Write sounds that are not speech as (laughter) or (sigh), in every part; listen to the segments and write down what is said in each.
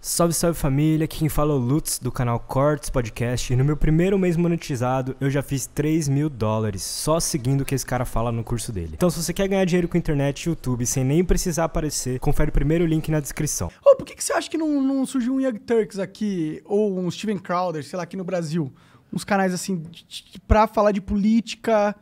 Salve, salve família, aqui quem fala é o Lutz do canal Cortes Podcast e no meu primeiro mês monetizado eu já fiz 3 mil dólares só seguindo o que esse cara fala no curso dele. Então se você quer ganhar dinheiro com internet e YouTube sem nem precisar aparecer, confere o primeiro link na descrição. Ô, oh, por que, que você acha que não, não surgiu um Young Turks aqui ou um Steven Crowder, sei lá, aqui no Brasil? Uns canais assim pra falar de política...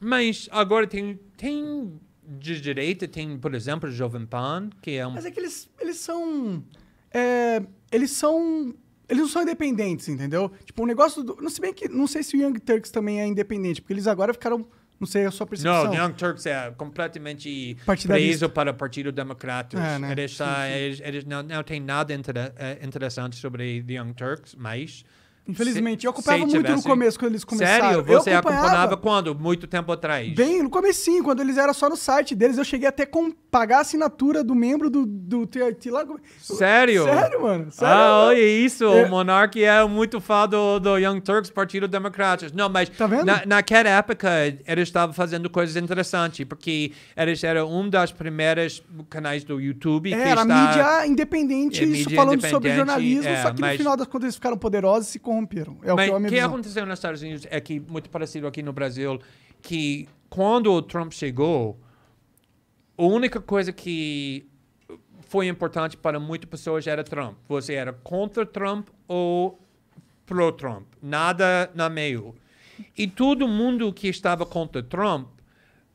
Mas agora tem, tem de direita, tem por exemplo Jovem Pan, que é um... Mas é que eles, eles são é, eles são. Eles não são independentes, entendeu? Tipo, o negócio do. Não, sei bem que. Não sei se o Young Turks também é independente, porque eles agora ficaram. Não sei é a sua percepção. Não, o Young Turks é completamente preso para o Partido Democrático. É, né? eles, sim, sim. eles, eles, não, não tem nada inter, é, interessante sobre o Young Turks, mas Infelizmente. eu acompanhava muito tivesse... no começo, quando eles começaram. Sério? Você eu acompanhava... acompanhava... quando? Muito tempo atrás? Bem, no comecinho, quando eles eram só no site deles, eu cheguei até com pagar a assinatura do membro do, do TRT lá. Sério? Sério, mano. Ah, sério, ah, olha isso. É... O Monark é muito fã do, do Young Turks, Partido Democrático. Não, mas tá vendo? Na, naquela época, eles estavam fazendo coisas interessantes, porque eles eram um das primeiras canais do YouTube. É, que era está... mídia independente, é, isso mídia falando independente, sobre jornalismo, é, só que no final das contas eles ficaram poderosos e se corromperam. É Mas o que, que aconteceu nos Estados Unidos é que, muito parecido aqui no Brasil, que quando o Trump chegou, a única coisa que foi importante para muitas pessoas era Trump. Você era contra Trump ou pro Trump. Nada na meio. E todo mundo que estava contra Trump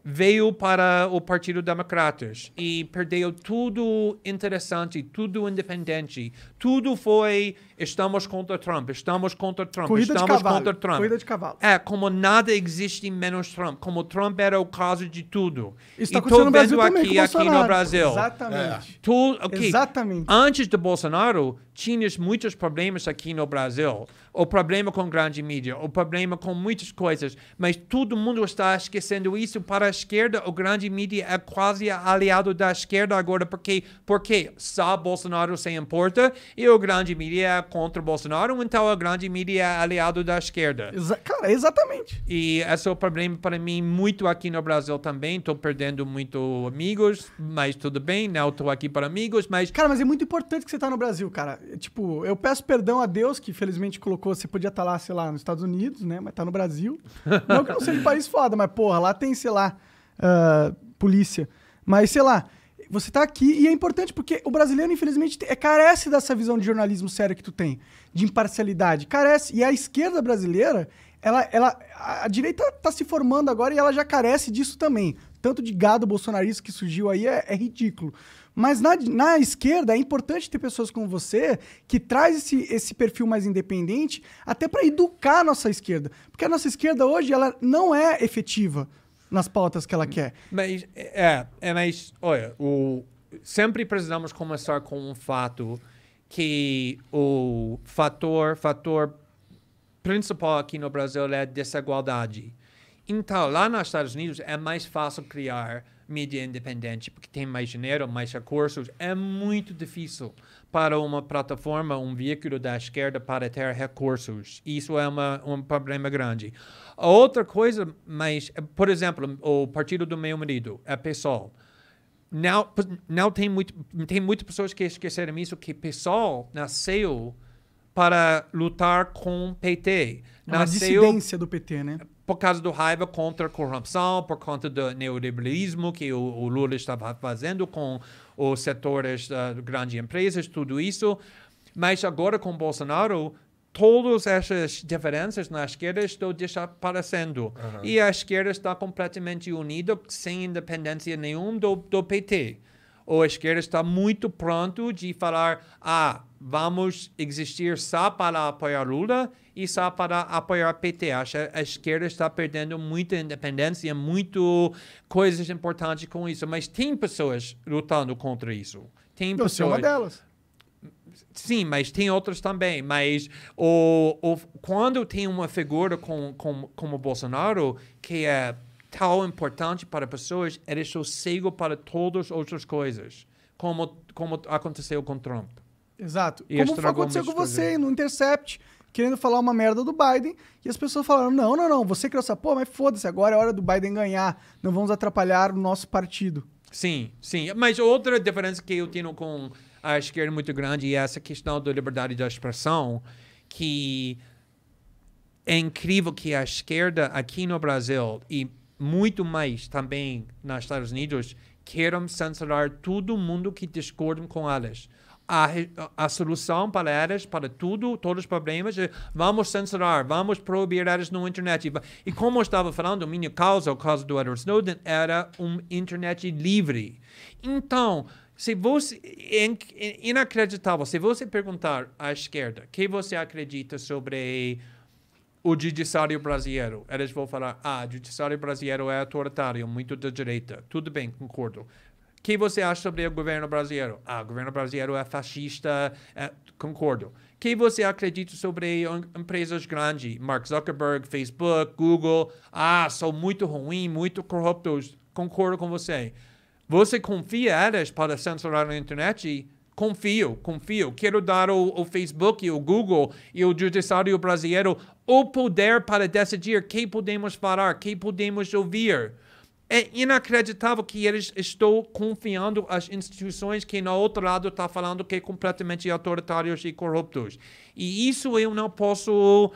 veio para o Partido Democratas e perdeu tudo interessante, tudo independente. Tudo foi estamos contra Trump, estamos contra Trump, Corrida estamos contra Trump. Corrida de cavalo. É, como nada existe menos Trump, como Trump era o caso de tudo. Isso está acontecendo no Brasil aqui, também, aqui no Brasil. Exatamente. É. Tu, okay. Exatamente. Antes do Bolsonaro, tínhamos muitos problemas aqui no Brasil, o problema com grande mídia, o problema com muitas coisas, mas todo mundo está esquecendo isso. Para a esquerda, o grande mídia é quase aliado da esquerda agora, porque, porque só Bolsonaro se importa e o grande mídia é contra Bolsonaro, então o grande mídia é aliado da esquerda. Exa cara, exatamente. E esse é o problema para mim muito aqui no Brasil também. Estou perdendo muito amigos, mas tudo bem, não né, estou aqui para amigos, mas... Cara, mas é muito importante que você está no Brasil, cara tipo, eu peço perdão a Deus que felizmente colocou, você podia estar tá lá, sei lá, nos Estados Unidos, né? Mas tá no Brasil. (laughs) não que não seja um país foda, mas porra, lá tem, sei lá, uh, polícia. Mas sei lá, você tá aqui e é importante porque o brasileiro, infelizmente, é, carece dessa visão de jornalismo sério que tu tem, de imparcialidade. Carece. E a esquerda brasileira, ela, ela, a direita tá se formando agora e ela já carece disso também tanto de gado bolsonarista que surgiu aí é, é ridículo. Mas na, na, esquerda é importante ter pessoas como você que traz esse, esse perfil mais independente até para educar a nossa esquerda. Porque a nossa esquerda hoje ela não é efetiva nas pautas que ela quer. Mas, é, é mas, olha, o, sempre precisamos começar com um fato que o fator, fator principal aqui no Brasil é a desigualdade. Então, lá nos Estados Unidos é mais fácil criar mídia independente, porque tem mais dinheiro, mais recursos. É muito difícil para uma plataforma, um veículo da esquerda para ter recursos. Isso é uma, um problema grande. A outra coisa, mas, por exemplo, o Partido do Meio Marido, é PSOL. Não, não tem, muito, tem muitas pessoas que esqueceram isso, que PSOL nasceu para lutar com o PT. É uma dissidência do PT, né? por causa do raiva contra a corrupção, por conta do neoliberalismo que o, o Lula estava fazendo com os setores das ah, grandes empresas, tudo isso. Mas agora com Bolsonaro, todas essas diferenças na esquerda estão desaparecendo. Uhum. E a esquerda está completamente unida, sem independência nenhuma do, do PT ou a esquerda está muito pronto de falar: ah, vamos existir só para apoiar Lula e só para apoiar PT. Acho a esquerda está perdendo muita independência, muito coisas importantes com isso. Mas tem pessoas lutando contra isso. Tem Eu é pessoas. uma delas. Sim, mas tem outras também. Mas o, o, quando tem uma figura com, com, como Bolsonaro, que é tão importante para pessoas, é ele sossego para todas as outras coisas, como, como aconteceu com Trump. Exato. E como aconteceu com você no Intercept, querendo falar uma merda do Biden, e as pessoas falaram: não, não, não, você criou essa porra, mas foda-se, agora é hora do Biden ganhar, não vamos atrapalhar o nosso partido. Sim, sim. Mas outra diferença que eu tenho com a esquerda muito grande é essa questão da liberdade de expressão, que é incrível que a esquerda aqui no Brasil e muito mais também nos Estados Unidos, querem censurar todo mundo que discorda com elas. A, a, solução para elas, para tudo, todos os problemas, é vamos censurar, vamos proibir elas na internet. E como eu estava falando, minha causa, a causa do Edward Snowden, era uma internet livre. Então, se você é, é inacreditável, se você perguntar à esquerda o que você acredita sobre o judiciário brasileiro. Eles vão falar, ah, o judiciário brasileiro é autoritário, muito da direita. Tudo bem, concordo. O que você acha sobre o governo brasileiro? Ah, o governo brasileiro é fascista, é, concordo. O que você acredita sobre empresas grandes? Mark Zuckerberg, Facebook, Google. Ah, são muito ruins, muito corruptos. Concordo com você. Você confia elas para censurar a internet? confio, confio. Quero dar ao, Facebook e ao Google e ao Judiciário Brasileiro o poder para decidir que podemos falar, que podemos ouvir. É inacreditável que eles estão confiando as instituições que no outro lado estão tá falando que é completamente autoritários e corruptos. E isso eu não posso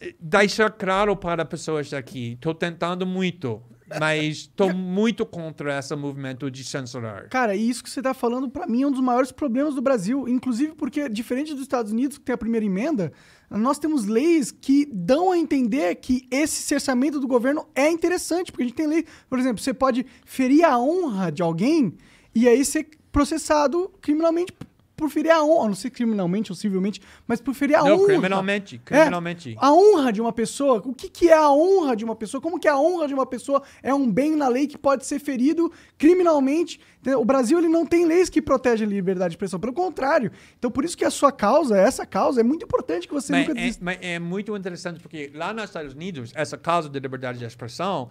eh, deixar claro para pessoas aqui. Estou tentando muito. Mas tô muito contra esse movimento de censurar. Cara, e isso que você tá falando, para mim, é um dos maiores problemas do Brasil. Inclusive porque, diferente dos Estados Unidos, que tem a primeira emenda, nós temos leis que dão a entender que esse cerceamento do governo é interessante. Porque a gente tem lei, por exemplo, você pode ferir a honra de alguém e aí ser processado criminalmente por ferir a honra, não sei criminalmente ou civilmente, mas por ferir a não, honra. Não, criminalmente, criminalmente. É, a honra de uma pessoa, o que, que é a honra de uma pessoa? Como que a honra de uma pessoa é um bem na lei que pode ser ferido criminalmente? O Brasil ele não tem leis que protegem a liberdade de expressão, pelo contrário. Então por isso que a sua causa, essa causa, é muito importante que você mas nunca... É, mas é muito interessante porque lá nos Estados Unidos, essa causa de liberdade de expressão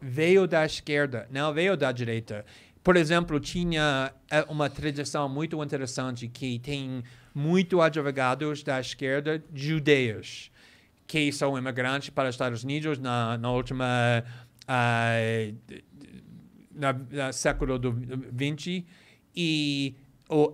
veio da esquerda, não veio da direita por exemplo, tinha é, uma tradição muito interessante que tem muito advogados da esquerda judeus que são imigrantes para os Estados Unidos na, na última uh, na, na, século do 20 e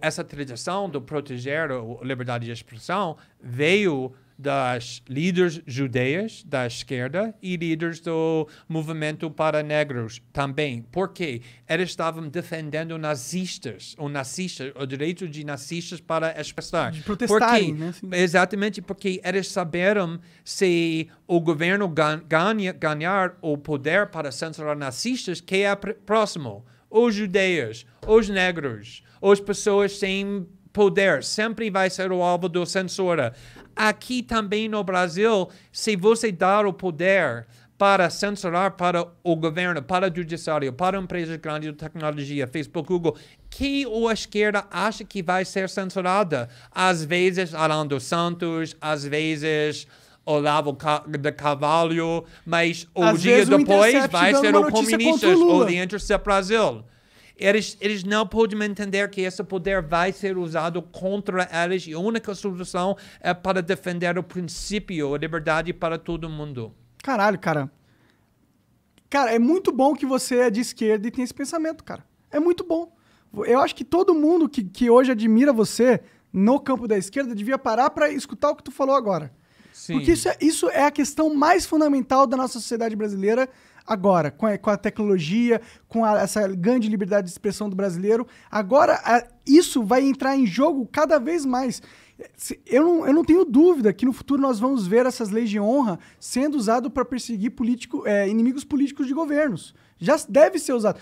essa tradição do proteger a liberdade de expressão veio das líderes judeias da esquerda e líderes do movimento para negros também, porque eles estavam defendendo nazistas, ou nazistas, o direito de nazistas para expressar. De protestarem, porque, né? Sim. Exatamente, porque eles saberam se o governo ganha, ganhar o poder para censurar nazistas, que é próximo. Os judeias, os negros, as pessoas sem poder sempre vai ser o alvo do censura. Aqui também no Brasil, se você dar o poder para censurar para o governo, para o judiciário, para empresas grandes de tecnologia, Facebook, Google, que a esquerda acha que vai ser censurada. Às vezes, dos Santos, às vezes. Olavo de Cavalho, mas o Às dia depois vai ser o Comunistas ou The Intercept Brasil eles, eles não podem entender que esse poder vai ser usado contra eles e a única solução é para defender o princípio, a liberdade para todo mundo. Caralho, cara. Cara, é muito bom que você é de esquerda e tem esse pensamento, cara. É muito bom. Eu acho que todo mundo que, que hoje admira você no campo da esquerda devia parar para escutar o que tu falou agora. Sim. Porque isso é, isso é a questão mais fundamental da nossa sociedade brasileira Agora, com a, com a tecnologia, com a, essa grande liberdade de expressão do brasileiro, agora a, isso vai entrar em jogo cada vez mais. Eu não, eu não tenho dúvida que no futuro nós vamos ver essas leis de honra sendo usado para perseguir político, é, inimigos políticos de governos. Já deve ser usado.